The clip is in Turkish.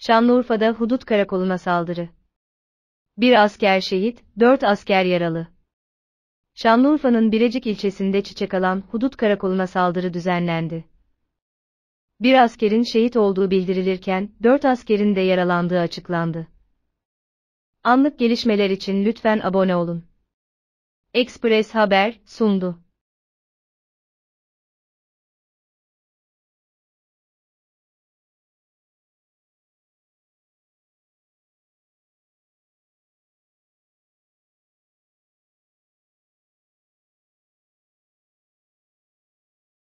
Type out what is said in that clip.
Şanlıurfa'da hudut karakoluna saldırı. Bir asker şehit, dört asker yaralı. Şanlıurfa'nın Birecik ilçesinde çiçek alan hudut karakoluna saldırı düzenlendi. Bir askerin şehit olduğu bildirilirken, dört askerin de yaralandığı açıklandı. Anlık gelişmeler için lütfen abone olun. Express Haber sundu.